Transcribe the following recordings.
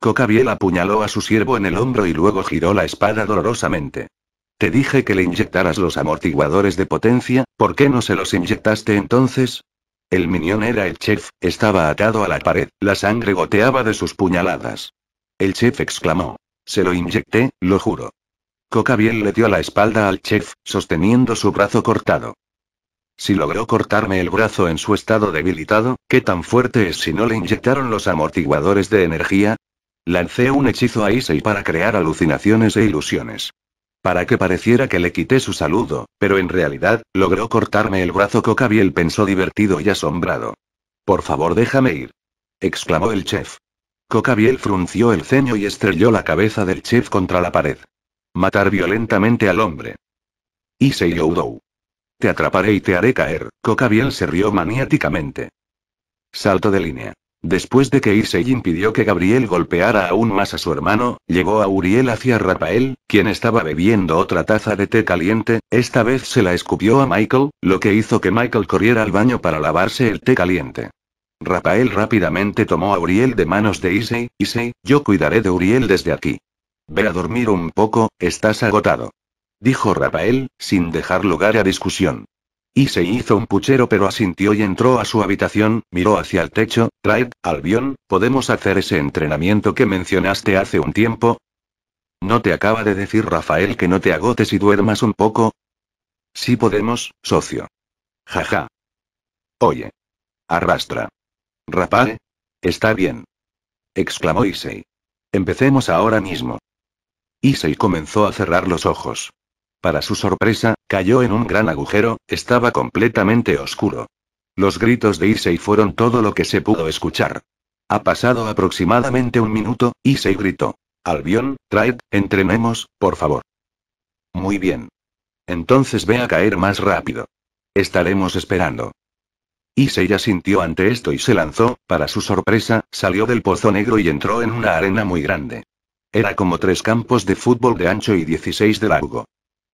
Cocabiel apuñaló a su siervo en el hombro y luego giró la espada dolorosamente. Te dije que le inyectaras los amortiguadores de potencia, ¿por qué no se los inyectaste entonces? El minión era el chef, estaba atado a la pared, la sangre goteaba de sus puñaladas. El chef exclamó. Se lo inyecté, lo juro. Cocabiel le dio la espalda al chef, sosteniendo su brazo cortado. Si logró cortarme el brazo en su estado debilitado, ¿qué tan fuerte es si no le inyectaron los amortiguadores de energía? Lancé un hechizo a Issei para crear alucinaciones e ilusiones. Para que pareciera que le quité su saludo, pero en realidad, logró cortarme el brazo. Cocabiel pensó divertido y asombrado. Por favor, déjame ir. exclamó el chef. Cocabiel frunció el ceño y estrelló la cabeza del chef contra la pared. Matar violentamente al hombre. Issei Oudou. Te atraparé y te haré caer. Cocabiel se rió maniáticamente. Salto de línea. Después de que Issei impidió que Gabriel golpeara aún más a su hermano, llegó a Uriel hacia Rafael, quien estaba bebiendo otra taza de té caliente, esta vez se la escupió a Michael, lo que hizo que Michael corriera al baño para lavarse el té caliente. Rafael rápidamente tomó a Uriel de manos de Issei, Issei, yo cuidaré de Uriel desde aquí. Ve a dormir un poco, estás agotado. Dijo Rafael, sin dejar lugar a discusión. Y se hizo un puchero pero asintió y entró a su habitación, miró hacia el techo, Raid, Albion, ¿podemos hacer ese entrenamiento que mencionaste hace un tiempo? ¿No te acaba de decir Rafael que no te agotes y duermas un poco? Sí podemos, socio. Jaja. Oye. Arrastra. Rafael. Eh. Está bien. Exclamó Issei. Empecemos ahora mismo. Issei comenzó a cerrar los ojos. Para su sorpresa, cayó en un gran agujero, estaba completamente oscuro. Los gritos de Issei fueron todo lo que se pudo escuchar. Ha pasado aproximadamente un minuto, Issei gritó. Albion, traed, entrenemos, por favor. Muy bien. Entonces ve a caer más rápido. Estaremos esperando. Issei sintió ante esto y se lanzó, para su sorpresa, salió del pozo negro y entró en una arena muy grande. Era como tres campos de fútbol de ancho y 16 de largo.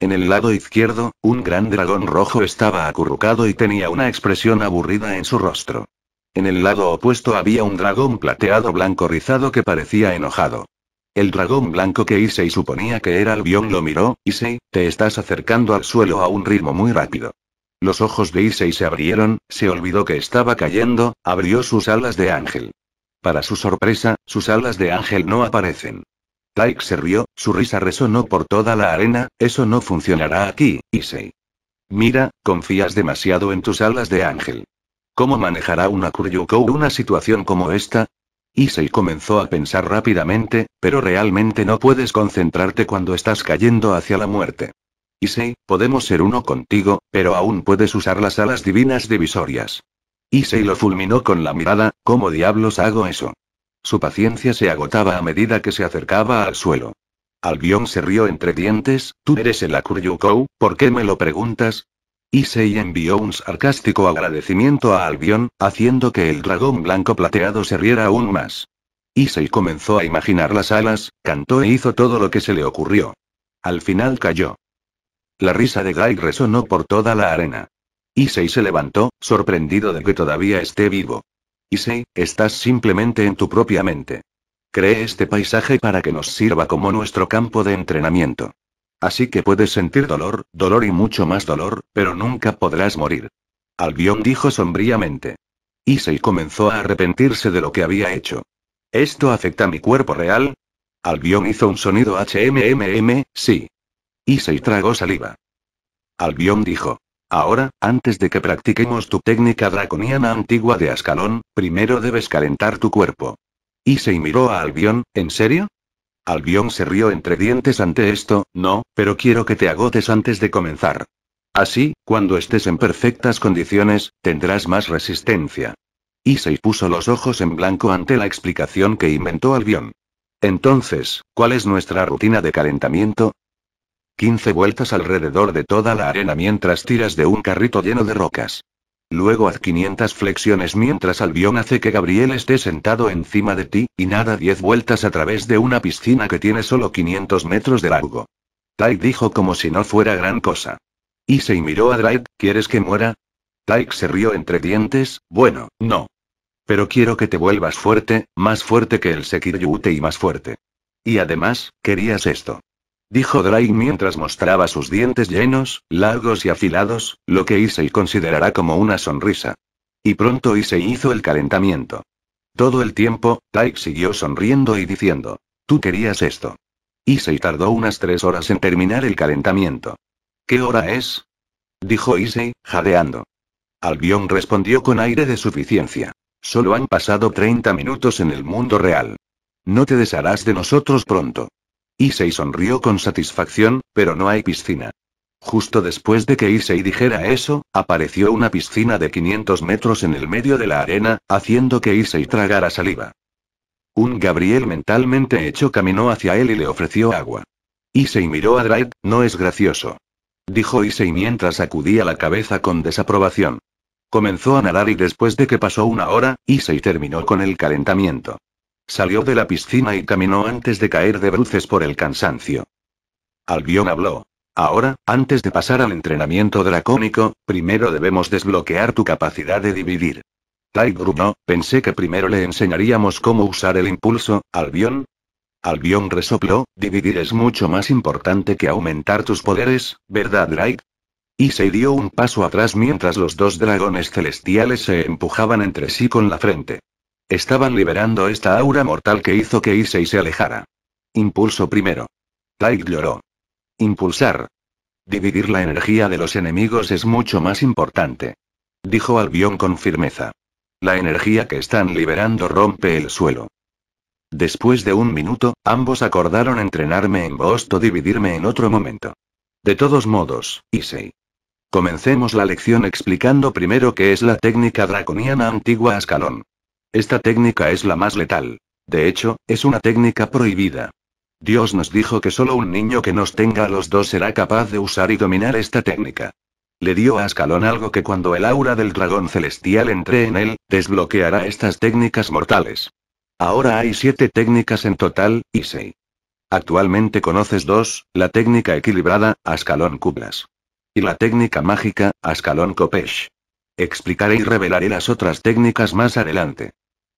En el lado izquierdo, un gran dragón rojo estaba acurrucado y tenía una expresión aburrida en su rostro. En el lado opuesto había un dragón plateado blanco rizado que parecía enojado. El dragón blanco que Issei suponía que era Albion lo miró, Issei, te estás acercando al suelo a un ritmo muy rápido. Los ojos de Issei se abrieron, se olvidó que estaba cayendo, abrió sus alas de ángel. Para su sorpresa, sus alas de ángel no aparecen. Taik se rió, su risa resonó por toda la arena, eso no funcionará aquí, Issei. Mira, confías demasiado en tus alas de ángel. ¿Cómo manejará una Kuryukou una situación como esta? Issei comenzó a pensar rápidamente, pero realmente no puedes concentrarte cuando estás cayendo hacia la muerte. Issei, podemos ser uno contigo, pero aún puedes usar las alas divinas divisorias. Issei lo fulminó con la mirada, ¿cómo diablos hago eso? Su paciencia se agotaba a medida que se acercaba al suelo. Albion se rió entre dientes, tú eres el Akuryukou, ¿por qué me lo preguntas? Issei envió un sarcástico agradecimiento a Albion, haciendo que el dragón blanco plateado se riera aún más. Issei comenzó a imaginar las alas, cantó e hizo todo lo que se le ocurrió. Al final cayó. La risa de Guy resonó por toda la arena. Issei se levantó, sorprendido de que todavía esté vivo. Y estás simplemente en tu propia mente. Cree este paisaje para que nos sirva como nuestro campo de entrenamiento. Así que puedes sentir dolor, dolor y mucho más dolor, pero nunca podrás morir. Albion dijo sombríamente. Issei comenzó a arrepentirse de lo que había hecho. ¿Esto afecta a mi cuerpo real? Albion hizo un sonido HMMM, sí. Issei tragó saliva. Albion dijo. Ahora, antes de que practiquemos tu técnica draconiana antigua de Ascalón, primero debes calentar tu cuerpo. Issei miró a Albión, ¿en serio? Albion se rió entre dientes ante esto, no, pero quiero que te agotes antes de comenzar. Así, cuando estés en perfectas condiciones, tendrás más resistencia. Issei puso los ojos en blanco ante la explicación que inventó Albión. Entonces, ¿cuál es nuestra rutina de calentamiento? 15 vueltas alrededor de toda la arena mientras tiras de un carrito lleno de rocas. Luego haz 500 flexiones mientras Albion hace que Gabriel esté sentado encima de ti, y nada 10 vueltas a través de una piscina que tiene solo 500 metros de largo. Tyke dijo como si no fuera gran cosa. Y se miró a Drake, ¿quieres que muera? Tyke se rió entre dientes, bueno, no. Pero quiero que te vuelvas fuerte, más fuerte que el Sekiryute y más fuerte. Y además, querías esto. Dijo Drake mientras mostraba sus dientes llenos, largos y afilados, lo que Issei considerará como una sonrisa. Y pronto Issei hizo el calentamiento. Todo el tiempo, Drake siguió sonriendo y diciendo, tú querías esto. Issei tardó unas tres horas en terminar el calentamiento. ¿Qué hora es? Dijo Issei, jadeando. Albion respondió con aire de suficiencia. Solo han pasado 30 minutos en el mundo real. No te desharás de nosotros pronto. Issei sonrió con satisfacción, pero no hay piscina. Justo después de que Issei dijera eso, apareció una piscina de 500 metros en el medio de la arena, haciendo que Issei tragara saliva. Un Gabriel mentalmente hecho caminó hacia él y le ofreció agua. Issei miró a Drake, no es gracioso. Dijo Issei mientras sacudía la cabeza con desaprobación. Comenzó a nadar y después de que pasó una hora, Issei terminó con el calentamiento. Salió de la piscina y caminó antes de caer de bruces por el cansancio. Albion habló. Ahora, antes de pasar al entrenamiento dracónico, primero debemos desbloquear tu capacidad de dividir. Tai no, pensé que primero le enseñaríamos cómo usar el impulso, Albion. Albion resopló, dividir es mucho más importante que aumentar tus poderes, ¿verdad, Drake? Y se dio un paso atrás mientras los dos dragones celestiales se empujaban entre sí con la frente. Estaban liberando esta aura mortal que hizo que Issei se alejara. Impulso primero. Taik lloró. Impulsar. Dividir la energía de los enemigos es mucho más importante. Dijo Albion con firmeza. La energía que están liberando rompe el suelo. Después de un minuto, ambos acordaron entrenarme en Bosto dividirme en otro momento. De todos modos, Issei. Comencemos la lección explicando primero qué es la técnica draconiana antigua Escalón. Esta técnica es la más letal. De hecho, es una técnica prohibida. Dios nos dijo que solo un niño que nos tenga a los dos será capaz de usar y dominar esta técnica. Le dio a Ascalón algo que cuando el aura del dragón celestial entre en él, desbloqueará estas técnicas mortales. Ahora hay siete técnicas en total, y seis. Actualmente conoces dos, la técnica equilibrada, Ascalón Kublas. Y la técnica mágica, Ascalón Kopech. Explicaré y revelaré las otras técnicas más adelante.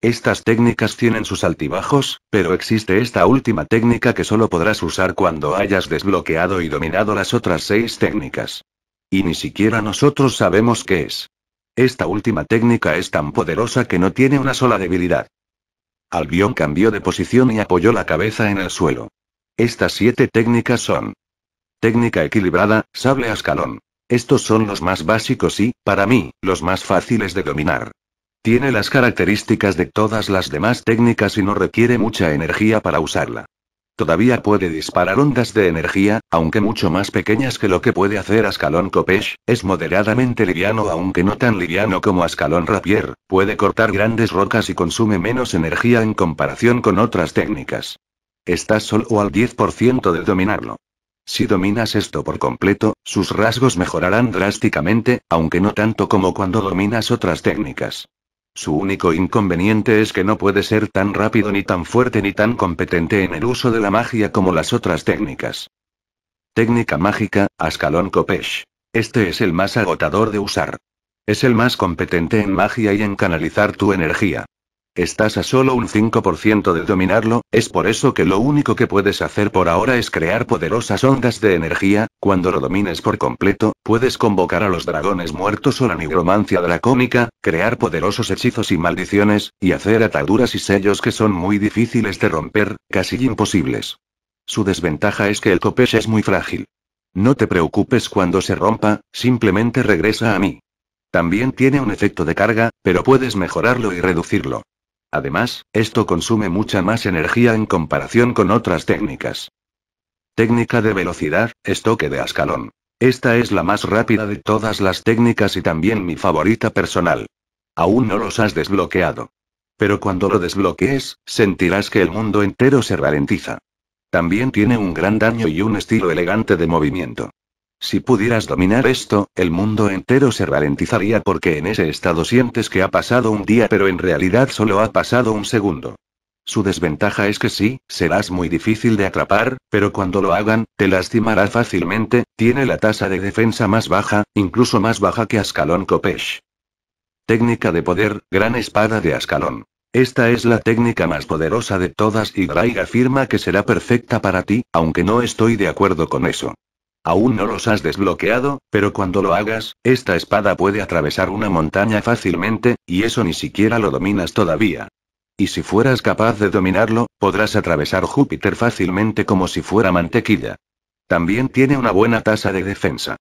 Estas técnicas tienen sus altibajos, pero existe esta última técnica que solo podrás usar cuando hayas desbloqueado y dominado las otras seis técnicas. Y ni siquiera nosotros sabemos qué es. Esta última técnica es tan poderosa que no tiene una sola debilidad. Albion cambió de posición y apoyó la cabeza en el suelo. Estas siete técnicas son. Técnica equilibrada, sable a escalón. Estos son los más básicos y, para mí, los más fáciles de dominar. Tiene las características de todas las demás técnicas y no requiere mucha energía para usarla. Todavía puede disparar ondas de energía, aunque mucho más pequeñas que lo que puede hacer Ascalón Copesh, es moderadamente liviano aunque no tan liviano como Ascalón Rapier, puede cortar grandes rocas y consume menos energía en comparación con otras técnicas. Estás solo al 10% de dominarlo. Si dominas esto por completo, sus rasgos mejorarán drásticamente, aunque no tanto como cuando dominas otras técnicas. Su único inconveniente es que no puede ser tan rápido ni tan fuerte ni tan competente en el uso de la magia como las otras técnicas. Técnica mágica, Ascalón Kopesh. Este es el más agotador de usar. Es el más competente en magia y en canalizar tu energía. Estás a solo un 5% de dominarlo, es por eso que lo único que puedes hacer por ahora es crear poderosas ondas de energía, cuando lo domines por completo, puedes convocar a los dragones muertos o la nigromancia dracónica, crear poderosos hechizos y maldiciones, y hacer ataduras y sellos que son muy difíciles de romper, casi imposibles. Su desventaja es que el copesh es muy frágil. No te preocupes cuando se rompa, simplemente regresa a mí. También tiene un efecto de carga, pero puedes mejorarlo y reducirlo. Además, esto consume mucha más energía en comparación con otras técnicas. Técnica de velocidad, estoque de escalón. Esta es la más rápida de todas las técnicas y también mi favorita personal. Aún no los has desbloqueado. Pero cuando lo desbloquees, sentirás que el mundo entero se ralentiza. También tiene un gran daño y un estilo elegante de movimiento. Si pudieras dominar esto, el mundo entero se ralentizaría porque en ese estado sientes que ha pasado un día pero en realidad solo ha pasado un segundo. Su desventaja es que sí, serás muy difícil de atrapar, pero cuando lo hagan, te lastimará fácilmente, tiene la tasa de defensa más baja, incluso más baja que Ascalón Kopesh. Técnica de poder, Gran Espada de Ascalón. Esta es la técnica más poderosa de todas y Drake afirma que será perfecta para ti, aunque no estoy de acuerdo con eso. Aún no los has desbloqueado, pero cuando lo hagas, esta espada puede atravesar una montaña fácilmente, y eso ni siquiera lo dominas todavía. Y si fueras capaz de dominarlo, podrás atravesar Júpiter fácilmente como si fuera mantequilla. También tiene una buena tasa de defensa.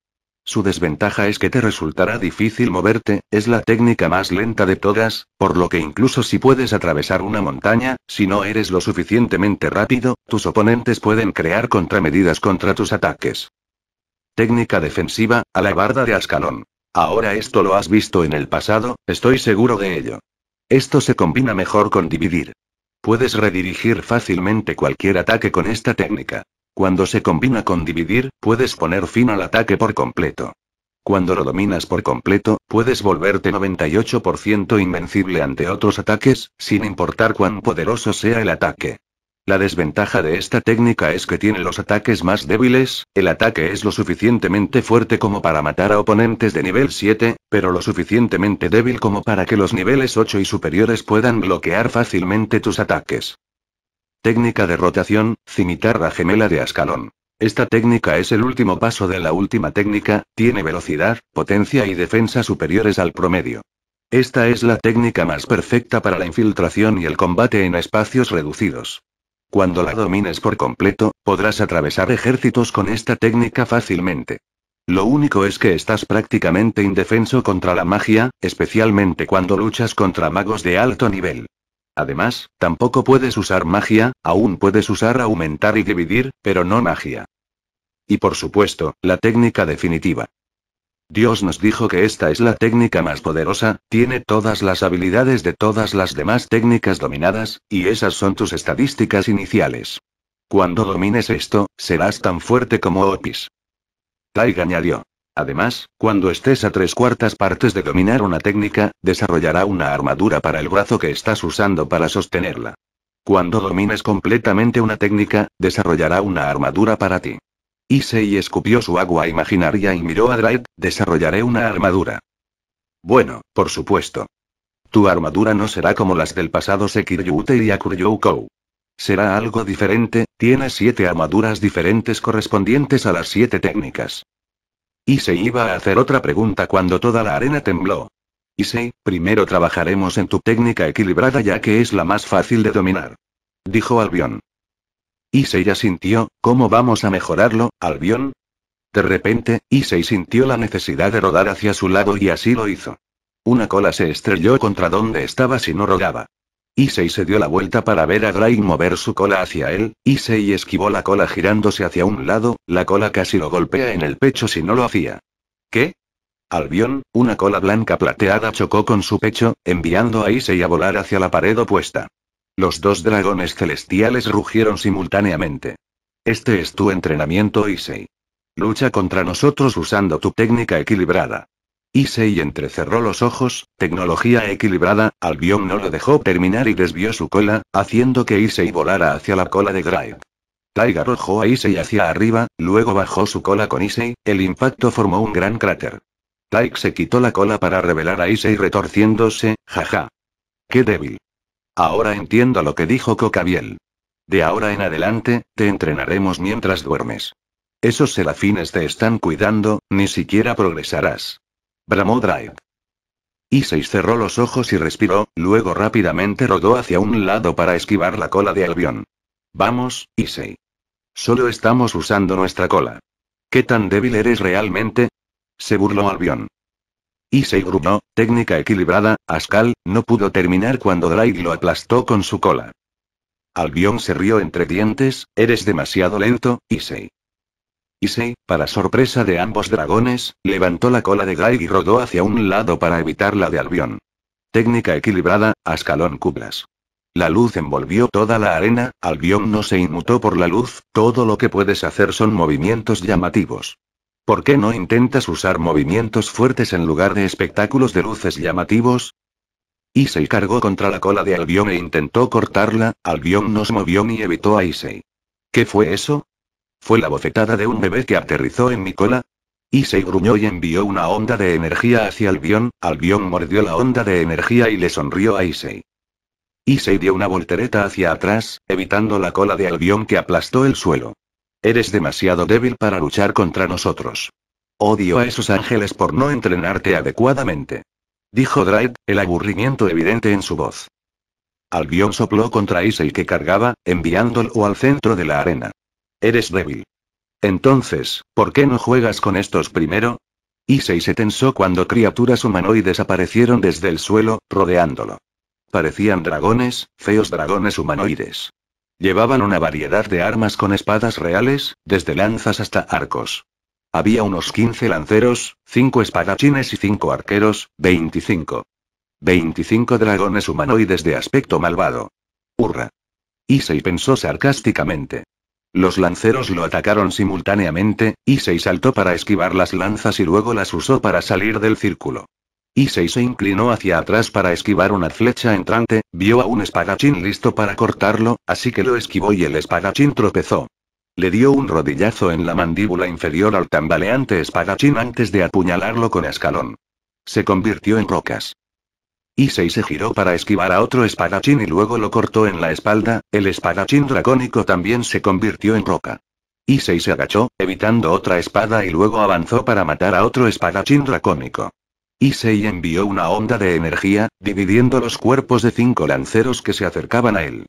Su desventaja es que te resultará difícil moverte, es la técnica más lenta de todas, por lo que incluso si puedes atravesar una montaña, si no eres lo suficientemente rápido, tus oponentes pueden crear contramedidas contra tus ataques. Técnica defensiva, a la barda de Ascalón. Ahora esto lo has visto en el pasado, estoy seguro de ello. Esto se combina mejor con dividir. Puedes redirigir fácilmente cualquier ataque con esta técnica. Cuando se combina con dividir, puedes poner fin al ataque por completo. Cuando lo dominas por completo, puedes volverte 98% invencible ante otros ataques, sin importar cuán poderoso sea el ataque. La desventaja de esta técnica es que tiene los ataques más débiles, el ataque es lo suficientemente fuerte como para matar a oponentes de nivel 7, pero lo suficientemente débil como para que los niveles 8 y superiores puedan bloquear fácilmente tus ataques. Técnica de rotación, cimitarra gemela de Ascalón. Esta técnica es el último paso de la última técnica, tiene velocidad, potencia y defensa superiores al promedio. Esta es la técnica más perfecta para la infiltración y el combate en espacios reducidos. Cuando la domines por completo, podrás atravesar ejércitos con esta técnica fácilmente. Lo único es que estás prácticamente indefenso contra la magia, especialmente cuando luchas contra magos de alto nivel. Además, tampoco puedes usar magia, aún puedes usar aumentar y dividir, pero no magia. Y por supuesto, la técnica definitiva. Dios nos dijo que esta es la técnica más poderosa, tiene todas las habilidades de todas las demás técnicas dominadas, y esas son tus estadísticas iniciales. Cuando domines esto, serás tan fuerte como Opis. Taiga añadió. Además, cuando estés a tres cuartas partes de dominar una técnica, desarrollará una armadura para el brazo que estás usando para sostenerla. Cuando domines completamente una técnica, desarrollará una armadura para ti. Issei escupió su agua imaginaria y miró a Drake, desarrollaré una armadura. Bueno, por supuesto. Tu armadura no será como las del pasado Sekiryute y Akuryoukou. Será algo diferente, tiene siete armaduras diferentes correspondientes a las siete técnicas. Issei iba a hacer otra pregunta cuando toda la arena tembló. Issei, primero trabajaremos en tu técnica equilibrada ya que es la más fácil de dominar. Dijo Albion. Issei sintió ¿cómo vamos a mejorarlo, Albion? De repente, Issei sintió la necesidad de rodar hacia su lado y así lo hizo. Una cola se estrelló contra donde estaba si no rodaba. Issei se dio la vuelta para ver a Gray mover su cola hacia él, Issei esquivó la cola girándose hacia un lado, la cola casi lo golpea en el pecho si no lo hacía. ¿Qué? Albion, una cola blanca plateada chocó con su pecho, enviando a Issei a volar hacia la pared opuesta. Los dos dragones celestiales rugieron simultáneamente. Este es tu entrenamiento, Issei. Lucha contra nosotros usando tu técnica equilibrada. Issei entrecerró los ojos, tecnología equilibrada, Albion no lo dejó terminar y desvió su cola, haciendo que Issei volara hacia la cola de Drake. Taiga arrojó a Issei hacia arriba, luego bajó su cola con Issei, el impacto formó un gran cráter. Taig se quitó la cola para revelar a Issei retorciéndose, jaja. ¡Qué débil! Ahora entiendo lo que dijo Cocabiel. De ahora en adelante, te entrenaremos mientras duermes. Esos serafines te están cuidando, ni siquiera progresarás. Bramó Drake. Issei cerró los ojos y respiró, luego rápidamente rodó hacia un lado para esquivar la cola de Albión. Vamos, Isei. Solo estamos usando nuestra cola. ¿Qué tan débil eres realmente? Se burló Albión. Issei gruñó, técnica equilibrada, Ascal, no pudo terminar cuando Drake lo aplastó con su cola. Albion se rió entre dientes, eres demasiado lento, Issei. Issei, para sorpresa de ambos dragones, levantó la cola de Drake y rodó hacia un lado para evitar la de Albion. Técnica equilibrada, Ascalón cublas. La luz envolvió toda la arena, Albion no se inmutó por la luz, todo lo que puedes hacer son movimientos llamativos. ¿Por qué no intentas usar movimientos fuertes en lugar de espectáculos de luces llamativos? Issei cargó contra la cola de Albion e intentó cortarla, Albion no se movió ni evitó a Issei. ¿Qué fue eso? ¿Fue la bofetada de un bebé que aterrizó en mi cola? Issei gruñó y envió una onda de energía hacia Albion, Albion mordió la onda de energía y le sonrió a Issei. Issei dio una voltereta hacia atrás, evitando la cola de Albion que aplastó el suelo. Eres demasiado débil para luchar contra nosotros. Odio a esos ángeles por no entrenarte adecuadamente. Dijo Draid, el aburrimiento evidente en su voz. Albion sopló contra Isel que cargaba, enviándolo al centro de la arena. Eres débil. Entonces, ¿por qué no juegas con estos primero? Issei se tensó cuando criaturas humanoides aparecieron desde el suelo, rodeándolo. Parecían dragones, feos dragones humanoides. Llevaban una variedad de armas con espadas reales, desde lanzas hasta arcos. Había unos 15 lanceros, 5 espadachines y 5 arqueros, 25. 25 dragones humanoides de aspecto malvado. Hurra. Issei pensó sarcásticamente. Los lanceros lo atacaron simultáneamente, Issei saltó para esquivar las lanzas y luego las usó para salir del círculo. Issei se inclinó hacia atrás para esquivar una flecha entrante, vio a un espadachín listo para cortarlo, así que lo esquivó y el espadachín tropezó. Le dio un rodillazo en la mandíbula inferior al tambaleante espadachín antes de apuñalarlo con escalón. Se convirtió en rocas. Issei se giró para esquivar a otro espadachín y luego lo cortó en la espalda, el espadachín dracónico también se convirtió en roca. Issei se agachó, evitando otra espada y luego avanzó para matar a otro espadachín dracónico. Issei envió una onda de energía, dividiendo los cuerpos de cinco lanceros que se acercaban a él.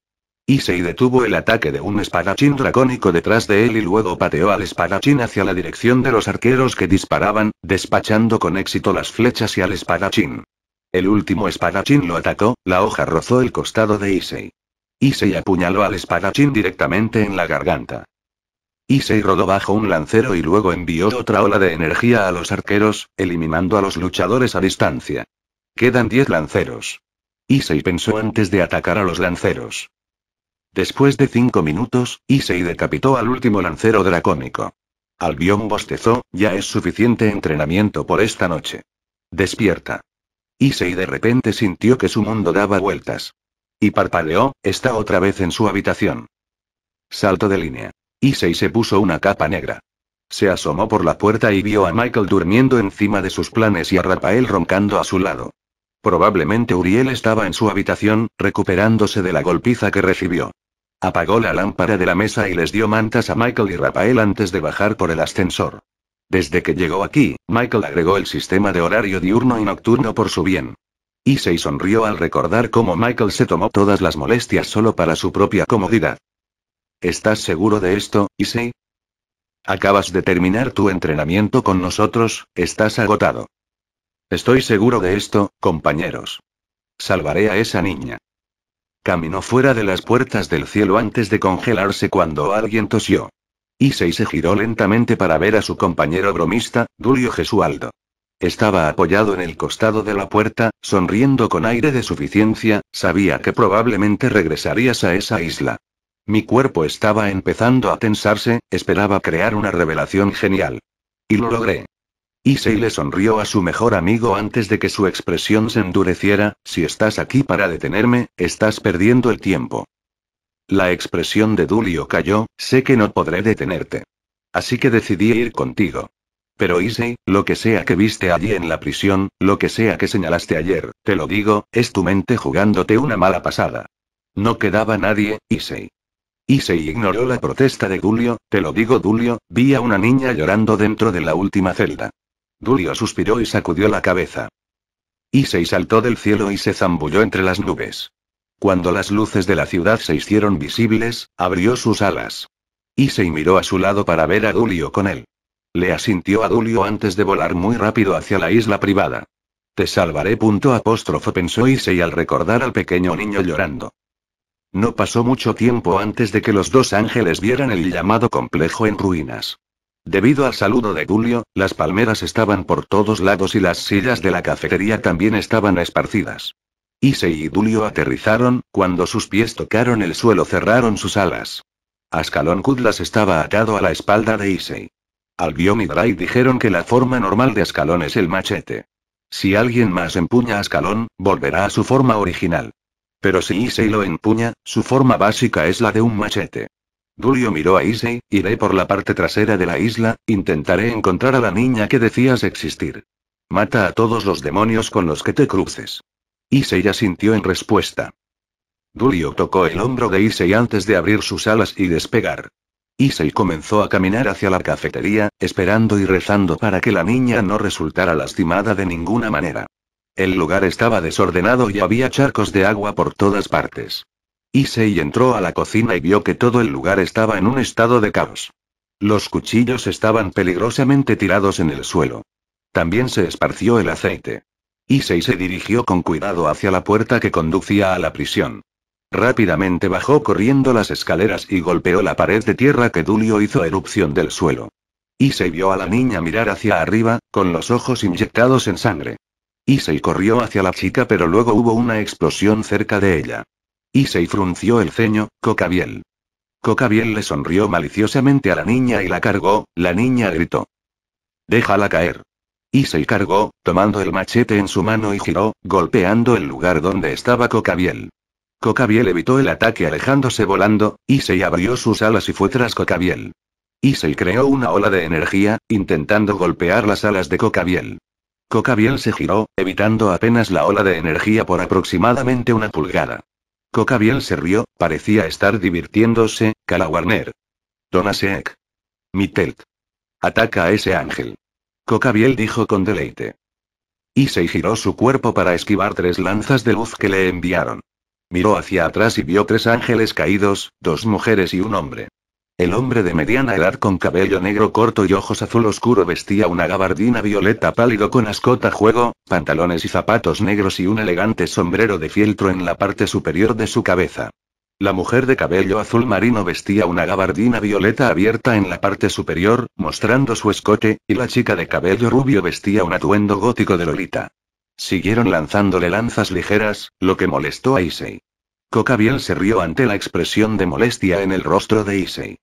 Issei detuvo el ataque de un espadachín dracónico detrás de él y luego pateó al espadachín hacia la dirección de los arqueros que disparaban, despachando con éxito las flechas y al espadachín. El último espadachín lo atacó, la hoja rozó el costado de Issei. Issei apuñaló al espadachín directamente en la garganta. Issei rodó bajo un lancero y luego envió otra ola de energía a los arqueros, eliminando a los luchadores a distancia. Quedan 10 lanceros. Issei pensó antes de atacar a los lanceros. Después de cinco minutos, Issei decapitó al último lancero dracónico. Albion bostezó, ya es suficiente entrenamiento por esta noche. Despierta. Issei de repente sintió que su mundo daba vueltas. Y parpadeó, está otra vez en su habitación. Salto de línea. Issei se puso una capa negra. Se asomó por la puerta y vio a Michael durmiendo encima de sus planes y a Rafael roncando a su lado. Probablemente Uriel estaba en su habitación, recuperándose de la golpiza que recibió. Apagó la lámpara de la mesa y les dio mantas a Michael y Rafael antes de bajar por el ascensor. Desde que llegó aquí, Michael agregó el sistema de horario diurno y nocturno por su bien. Issei sonrió al recordar cómo Michael se tomó todas las molestias solo para su propia comodidad. ¿Estás seguro de esto, Issei? Acabas de terminar tu entrenamiento con nosotros, estás agotado. Estoy seguro de esto, compañeros. Salvaré a esa niña. Caminó fuera de las puertas del cielo antes de congelarse cuando alguien tosió. Issei se giró lentamente para ver a su compañero bromista, Dulio Gesualdo. Estaba apoyado en el costado de la puerta, sonriendo con aire de suficiencia, sabía que probablemente regresarías a esa isla. Mi cuerpo estaba empezando a tensarse, esperaba crear una revelación genial. Y lo logré. Issei le sonrió a su mejor amigo antes de que su expresión se endureciera, si estás aquí para detenerme, estás perdiendo el tiempo. La expresión de Dulio cayó, sé que no podré detenerte. Así que decidí ir contigo. Pero Issei, lo que sea que viste allí en la prisión, lo que sea que señalaste ayer, te lo digo, es tu mente jugándote una mala pasada. No quedaba nadie, Issei. Y ignoró la protesta de Dulio, te lo digo Dulio, vi a una niña llorando dentro de la última celda. Dulio suspiró y sacudió la cabeza. Issei saltó del cielo y se zambulló entre las nubes. Cuando las luces de la ciudad se hicieron visibles, abrió sus alas. se miró a su lado para ver a Dulio con él. Le asintió a Dulio antes de volar muy rápido hacia la isla privada. Te salvaré. apóstrofo pensó Issei al recordar al pequeño niño llorando. No pasó mucho tiempo antes de que los dos ángeles vieran el llamado complejo en ruinas. Debido al saludo de Dulio, las palmeras estaban por todos lados y las sillas de la cafetería también estaban esparcidas. Issei y Dulio aterrizaron, cuando sus pies tocaron el suelo cerraron sus alas. Ascalón Kudlas estaba atado a la espalda de Issei. Albion y dijeron que la forma normal de Ascalón es el machete. Si alguien más empuña a Ascalón, volverá a su forma original. Pero si Issei lo empuña, su forma básica es la de un machete. Dulio miró a Issei, iré por la parte trasera de la isla, intentaré encontrar a la niña que decías existir. Mata a todos los demonios con los que te cruces. Issei asintió en respuesta. Dulio tocó el hombro de Issei antes de abrir sus alas y despegar. Issei comenzó a caminar hacia la cafetería, esperando y rezando para que la niña no resultara lastimada de ninguna manera. El lugar estaba desordenado y había charcos de agua por todas partes. Issei entró a la cocina y vio que todo el lugar estaba en un estado de caos. Los cuchillos estaban peligrosamente tirados en el suelo. También se esparció el aceite. Issei se dirigió con cuidado hacia la puerta que conducía a la prisión. Rápidamente bajó corriendo las escaleras y golpeó la pared de tierra que Dulio hizo erupción del suelo. Issei vio a la niña mirar hacia arriba, con los ojos inyectados en sangre. Issei corrió hacia la chica pero luego hubo una explosión cerca de ella. Issei frunció el ceño, Cocabiel. Cocabiel le sonrió maliciosamente a la niña y la cargó, la niña gritó. Déjala caer. Issei cargó, tomando el machete en su mano y giró, golpeando el lugar donde estaba Cocabiel. Cocabiel evitó el ataque alejándose volando, Issei abrió sus alas y fue tras Cocabiel. Issei creó una ola de energía, intentando golpear las alas de Cocabiel. Cocabiel se giró, evitando apenas la ola de energía por aproximadamente una pulgada. Cocabiel se rió, parecía estar divirtiéndose, Kalawarner! Warner. Mitelt. Ataca a ese ángel. Cocabiel dijo con deleite. Y se giró su cuerpo para esquivar tres lanzas de luz que le enviaron. Miró hacia atrás y vio tres ángeles caídos, dos mujeres y un hombre. El hombre de mediana edad con cabello negro corto y ojos azul oscuro vestía una gabardina violeta pálido con ascota juego, pantalones y zapatos negros y un elegante sombrero de fieltro en la parte superior de su cabeza. La mujer de cabello azul marino vestía una gabardina violeta abierta en la parte superior, mostrando su escote, y la chica de cabello rubio vestía un atuendo gótico de Lolita. Siguieron lanzándole lanzas ligeras, lo que molestó a Issei. Cocabiel se rió ante la expresión de molestia en el rostro de Issei.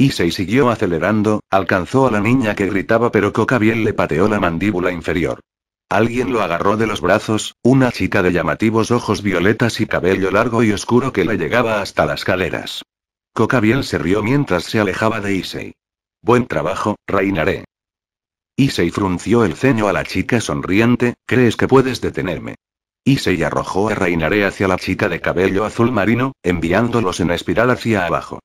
Issei siguió acelerando, alcanzó a la niña que gritaba pero Coca le pateó la mandíbula inferior. Alguien lo agarró de los brazos, una chica de llamativos ojos violetas y cabello largo y oscuro que le llegaba hasta las caderas. Coca bien se rió mientras se alejaba de Issei. Buen trabajo, reinaré. Issei frunció el ceño a la chica sonriente, ¿crees que puedes detenerme? Issei arrojó a Reinaré hacia la chica de cabello azul marino, enviándolos en espiral hacia abajo.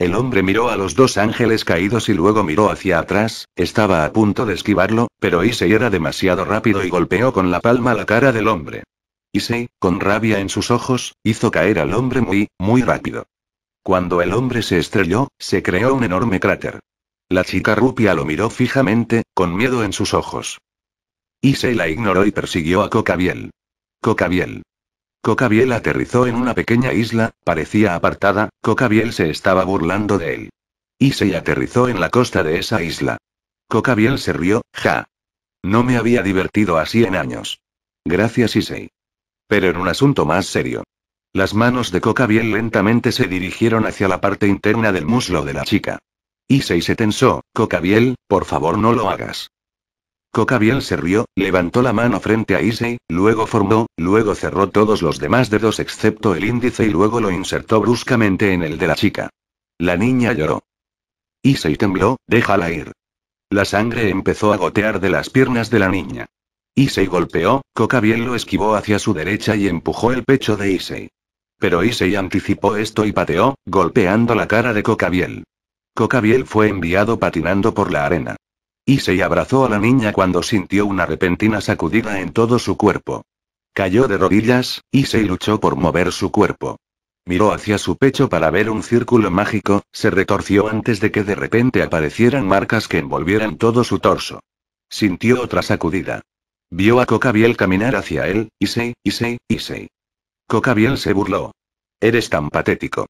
El hombre miró a los dos ángeles caídos y luego miró hacia atrás, estaba a punto de esquivarlo, pero Issei era demasiado rápido y golpeó con la palma la cara del hombre. Issei, con rabia en sus ojos, hizo caer al hombre muy, muy rápido. Cuando el hombre se estrelló, se creó un enorme cráter. La chica rupia lo miró fijamente, con miedo en sus ojos. Issei la ignoró y persiguió a Cocabiel. Cocabiel. Cocabiel aterrizó en una pequeña isla, parecía apartada, Cocabiel se estaba burlando de él. Issei aterrizó en la costa de esa isla. Cocabiel se rió, ja. No me había divertido así en años. Gracias Issei. Pero en un asunto más serio. Las manos de Cocabiel lentamente se dirigieron hacia la parte interna del muslo de la chica. Issei se tensó, Cocabiel, por favor no lo hagas. Cocabiel se rió, levantó la mano frente a Issei, luego formó, luego cerró todos los demás dedos excepto el índice y luego lo insertó bruscamente en el de la chica. La niña lloró. Issei tembló, déjala ir. La sangre empezó a gotear de las piernas de la niña. Issei golpeó, Cocabiel lo esquivó hacia su derecha y empujó el pecho de Issei. Pero Issei anticipó esto y pateó, golpeando la cara de Cocabiel. Cocabiel fue enviado patinando por la arena. Issei abrazó a la niña cuando sintió una repentina sacudida en todo su cuerpo. Cayó de rodillas, y se luchó por mover su cuerpo. Miró hacia su pecho para ver un círculo mágico, se retorció antes de que de repente aparecieran marcas que envolvieran todo su torso. Sintió otra sacudida. Vio a Cocabiel caminar hacia él, Issei, Issei, Issei. Cocabiel se burló. Eres tan patético.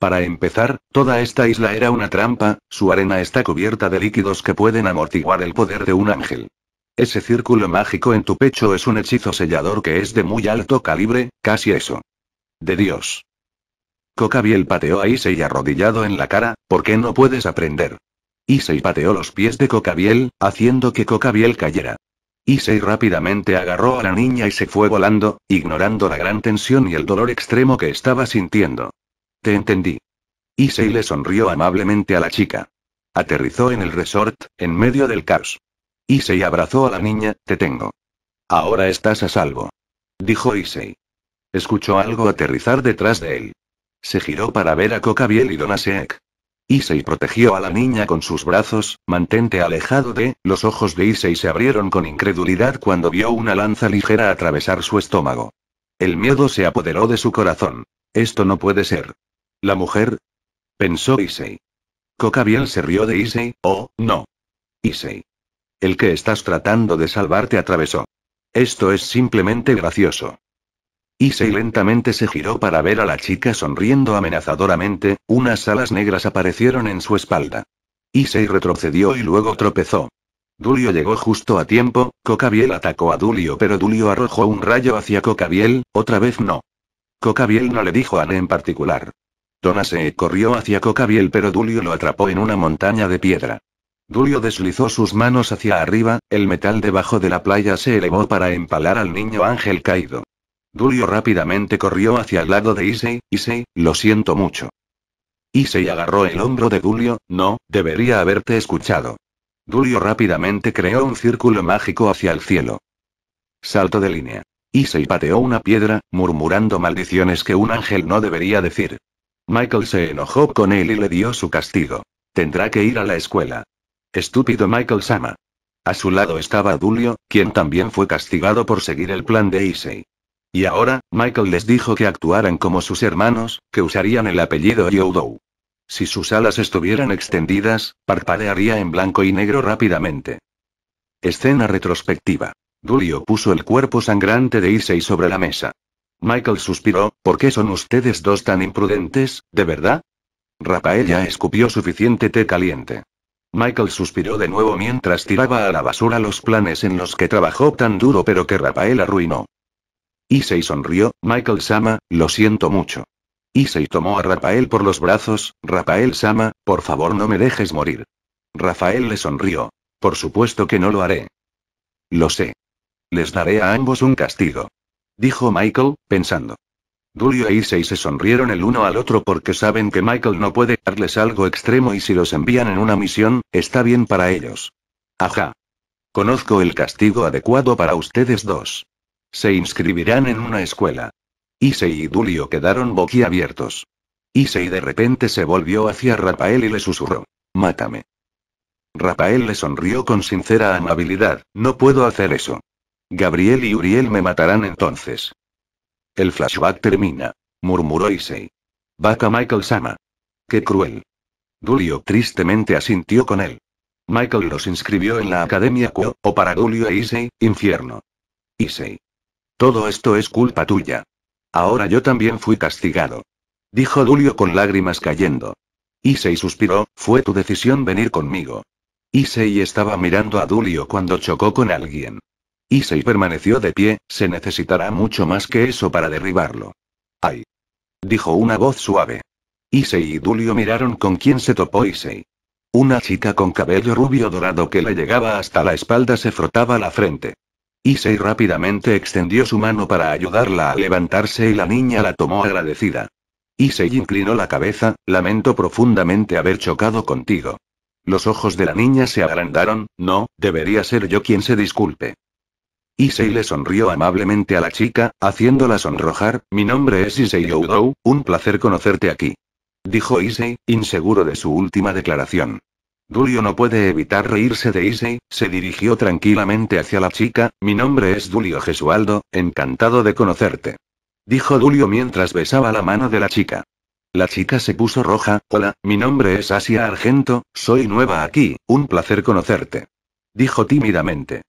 Para empezar, toda esta isla era una trampa, su arena está cubierta de líquidos que pueden amortiguar el poder de un ángel. Ese círculo mágico en tu pecho es un hechizo sellador que es de muy alto calibre, casi eso. De Dios. Cocabiel pateó a Issei arrodillado en la cara, ¿por qué no puedes aprender? Issei pateó los pies de Cocabiel, haciendo que Cocabiel cayera. Issei rápidamente agarró a la niña y se fue volando, ignorando la gran tensión y el dolor extremo que estaba sintiendo. Te entendí. Issei le sonrió amablemente a la chica. Aterrizó en el resort, en medio del caos. Issei abrazó a la niña, te tengo. Ahora estás a salvo. Dijo Issei. Escuchó algo aterrizar detrás de él. Se giró para ver a Cocabiel y Donasek. Issei protegió a la niña con sus brazos, mantente alejado de, los ojos de Issei se abrieron con incredulidad cuando vio una lanza ligera atravesar su estómago. El miedo se apoderó de su corazón. Esto no puede ser. La mujer. Pensó Issei. Cocabiel se rió de Issei, oh, no. Issei. El que estás tratando de salvarte atravesó. Esto es simplemente gracioso. Issei lentamente se giró para ver a la chica sonriendo amenazadoramente, unas alas negras aparecieron en su espalda. Issei retrocedió y luego tropezó. Dulio llegó justo a tiempo, Cocabiel atacó a Dulio pero Dulio arrojó un rayo hacia Cocabiel, otra vez no. Cocabiel no le dijo a Ne en particular. Donase corrió hacia Cocabiel pero Dulio lo atrapó en una montaña de piedra. Dulio deslizó sus manos hacia arriba, el metal debajo de la playa se elevó para empalar al niño ángel caído. Dulio rápidamente corrió hacia el lado de Issei, Issei, lo siento mucho. Issei agarró el hombro de Dulio, no, debería haberte escuchado. Dulio rápidamente creó un círculo mágico hacia el cielo. Salto de línea. Issei pateó una piedra, murmurando maldiciones que un ángel no debería decir. Michael se enojó con él y le dio su castigo. Tendrá que ir a la escuela. Estúpido Michael Sama. A su lado estaba Dulio, quien también fue castigado por seguir el plan de Issei. Y ahora, Michael les dijo que actuaran como sus hermanos, que usarían el apellido Youdou. Si sus alas estuvieran extendidas, parpadearía en blanco y negro rápidamente. Escena retrospectiva. Dulio puso el cuerpo sangrante de Issei sobre la mesa. Michael suspiró, ¿por qué son ustedes dos tan imprudentes, de verdad? Rafael ya escupió suficiente té caliente. Michael suspiró de nuevo mientras tiraba a la basura los planes en los que trabajó tan duro pero que Rafael arruinó. Issei sonrió, Michael Sama, lo siento mucho. Issei tomó a Rafael por los brazos, Rafael Sama, por favor no me dejes morir. Rafael le sonrió. Por supuesto que no lo haré. Lo sé. Les daré a ambos un castigo dijo Michael, pensando. Dulio e Issei se sonrieron el uno al otro porque saben que Michael no puede darles algo extremo y si los envían en una misión, está bien para ellos. Ajá. Conozco el castigo adecuado para ustedes dos. Se inscribirán en una escuela. Issei y Dulio quedaron boquiabiertos. Issei de repente se volvió hacia Rafael y le susurró. Mátame. Rafael le sonrió con sincera amabilidad, no puedo hacer eso. Gabriel y Uriel me matarán entonces. El flashback termina, murmuró Isei. Vaca Michael Sama. Qué cruel. Dulio tristemente asintió con él. Michael los inscribió en la Academia Quo, o para Dulio e Issei, infierno. Isei. Todo esto es culpa tuya. Ahora yo también fui castigado. Dijo Dulio con lágrimas cayendo. Isei suspiró, fue tu decisión venir conmigo. Issei estaba mirando a Dulio cuando chocó con alguien. Issei permaneció de pie, se necesitará mucho más que eso para derribarlo. ¡Ay! Dijo una voz suave. Issei y Dulio miraron con quién se topó Issei. Una chica con cabello rubio dorado que le llegaba hasta la espalda se frotaba la frente. Issei rápidamente extendió su mano para ayudarla a levantarse y la niña la tomó agradecida. Issei inclinó la cabeza, lamento profundamente haber chocado contigo. Los ojos de la niña se agrandaron, no, debería ser yo quien se disculpe. Issei le sonrió amablemente a la chica, haciéndola sonrojar, mi nombre es Issei Youdou, un placer conocerte aquí. Dijo Issei, inseguro de su última declaración. Dulio no puede evitar reírse de Issei, se dirigió tranquilamente hacia la chica, mi nombre es Dulio Gesualdo, encantado de conocerte. Dijo Dulio mientras besaba la mano de la chica. La chica se puso roja, hola, mi nombre es Asia Argento, soy nueva aquí, un placer conocerte. Dijo tímidamente.